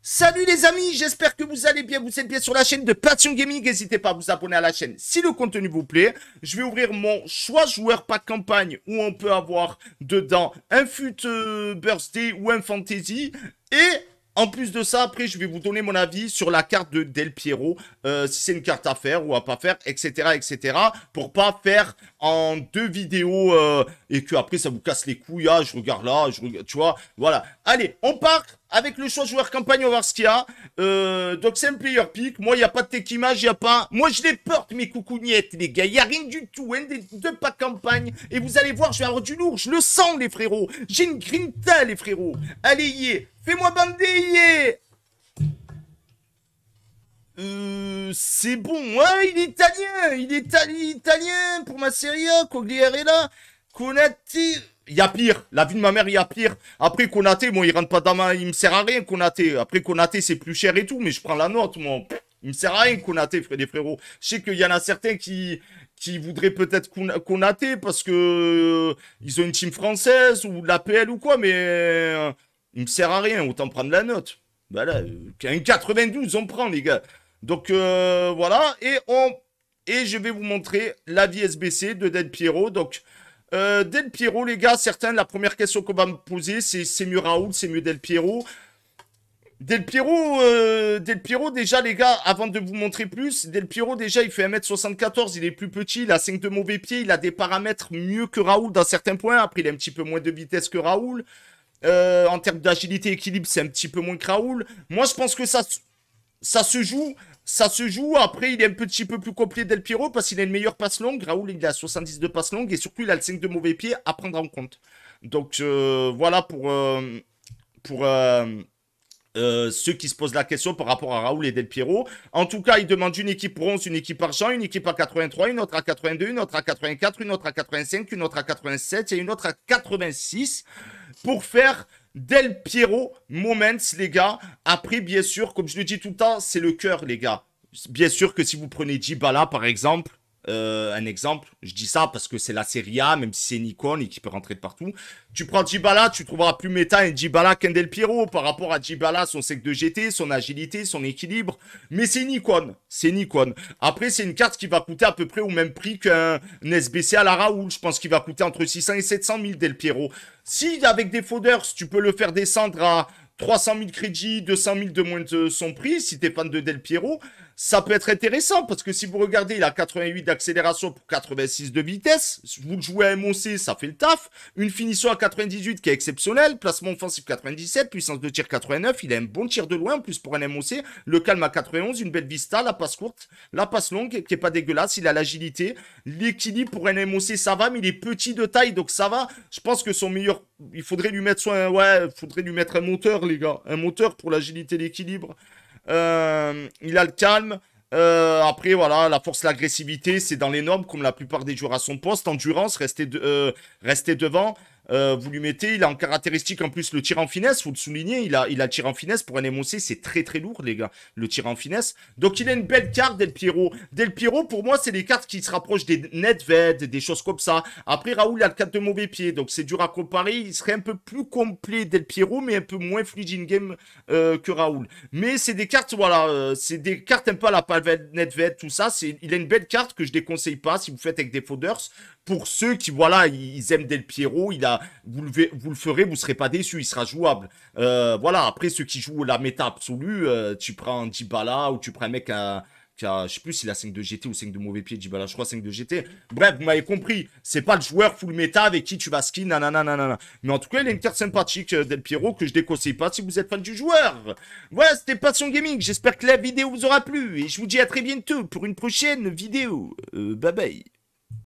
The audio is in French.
Salut les amis, j'espère que vous allez bien, vous êtes bien sur la chaîne de Passion Gaming, n'hésitez pas à vous abonner à la chaîne si le contenu vous plaît. Je vais ouvrir mon choix joueur pas de campagne où on peut avoir dedans un fut euh, birthday ou un fantasy et en plus de ça, après, je vais vous donner mon avis sur la carte de Del Piero, euh, si c'est une carte à faire ou à pas faire, etc., etc., pour pas faire en deux vidéos euh, et que après ça vous casse les couilles. Ah, je regarde là, je regarde, tu vois. Voilà. Allez, on part avec le choix joueur campagne, on va voir ce qu'il y a. Euh, donc c'est un player pick. Moi, il n'y a pas de tech image, il n'y a pas... Moi, je les porte, mes coucougnettes, les gars. Il n'y a rien du tout. Un hein, des deux pas campagne. Et vous allez voir, je vais avoir du lourd. Je le sens, les frérots. J'ai une grinta, les frérots. Allez, yé. Fais-moi bander, yé. Euh, c'est bon. Hein, il est italien. Il est italien pour ma série A. Cogliarella. Conati il y a pire. La vie de ma mère, il y a pire. Après, Konaté, bon, il rentre pas dans ma... Il me sert à rien, Konaté. Après, Konaté, c'est plus cher et tout, mais je prends la note, moi. Il me sert à rien, Konaté, frère des frérots. Je sais qu'il y en a certains qui, qui voudraient peut-être Konaté parce que euh, ils ont une team française ou de la ou quoi, mais euh, il me sert à rien. Autant prendre la note. Voilà. Euh, un 92, on prend, les gars. Donc, voilà. Et on, et je vais vous montrer la vie SBC de Dead Pierrot. Donc, euh, Del Piero, les gars, certains, la première question qu'on va me poser, c'est c'est mieux Raoul, c'est mieux Del Piero. Del Piero, euh, Del Piero, déjà, les gars, avant de vous montrer plus, Del Piero, déjà, il fait 1m74, il est plus petit, il a 5 de mauvais pieds, il a des paramètres mieux que Raoul dans certains points. Après, il a un petit peu moins de vitesse que Raoul. Euh, en termes d'agilité équilibre, c'est un petit peu moins que Raoul. Moi, je pense que ça, ça se joue ça se joue. Après, il est un petit peu plus complet Del Piero parce qu'il a une meilleure passe longue. Raoul, il a 70 de passe longue et surtout, il a le 5 de mauvais pied à prendre en compte. Donc, euh, voilà pour, euh, pour euh, ceux qui se posent la question par rapport à Raoul et Del Piero. En tout cas, il demande une équipe bronze, une équipe argent, une équipe à 83, une autre à 82, une autre à 84, une autre à 85, une autre à 87 et une autre à 86 pour faire Del Piero Moments, les gars. Après, bien sûr, comme je le dis tout le temps, c'est le cœur, les gars. Bien sûr que si vous prenez Dibala, par exemple, euh, un exemple, je dis ça parce que c'est la Serie A, même si c'est Nikon et qui peut rentrer de partout. Tu prends Djibala, tu trouveras plus méta un Djibala qu'un Del Piero par rapport à Djibala, son sec de GT, son agilité, son équilibre. Mais c'est Nikon, c'est Nikon. Après, c'est une carte qui va coûter à peu près au même prix qu'un SBC à la Raoul. Je pense qu'il va coûter entre 600 et 700 000 Del Piero. Si avec des fodders, tu peux le faire descendre à 300 000 crédits, 200 000 de moins de son prix, si t'es fan de Del Piero, ça peut être intéressant parce que si vous regardez, il a 88 d'accélération pour 86 de vitesse. Vous le jouez à MOC, ça fait le taf. Une finition à 98 qui est exceptionnelle. Placement offensif 97, puissance de tir 89. Il a un bon tir de loin en plus pour un MOC. Le calme à 91, une belle vista, la passe courte, la passe longue qui est pas dégueulasse. Il a l'agilité, l'équilibre pour un MOC, ça va, mais il est petit de taille donc ça va. Je pense que son meilleur, il faudrait lui mettre soit un, ouais, faudrait lui mettre un moteur les gars, un moteur pour l'agilité, l'équilibre. Euh, il a le calme. Euh, après, voilà, la force, l'agressivité, c'est dans les normes, comme la plupart des joueurs à son poste. Endurance, rester, euh, rester devant. Euh, vous lui mettez, il a en caractéristique en plus le tir en finesse, faut le souligner, il a, il a tir en finesse pour un émoncé, c'est très très lourd les gars, le tir en finesse. Donc il a une belle carte Del Piero. Del Piero pour moi c'est des cartes qui se rapprochent des Nedved, des choses comme ça. Après Raoul il a le 4 de mauvais pied, donc c'est dur à comparer, il serait un peu plus complet Del Piero mais un peu moins fluide in game euh, que Raoul. Mais c'est des cartes, voilà, euh, c'est des cartes un peu à la Palvet, Nedved, tout ça, c'est, il a une belle carte que je déconseille pas si vous faites avec des folders pour ceux qui, voilà, ils aiment Del Piero, il a, vous, le, ferez, vous serez pas déçus, il sera jouable. Euh, voilà, après, ceux qui jouent la méta absolue, euh, tu prends Dybala ou tu prends un mec qui a, je sais plus s'il a 5 de GT ou 5 de mauvais pied, Dybala, je crois 5 de GT. Bref, vous m'avez compris, c'est pas le joueur full méta avec qui tu vas skin, nanana, nanana. Mais en tout cas, il est une carte sympathique euh, Del Piero que je déconseille pas si vous êtes fan du joueur. Voilà, c'était Passion Gaming, j'espère que la vidéo vous aura plu et je vous dis à très bientôt pour une prochaine vidéo. bye bye.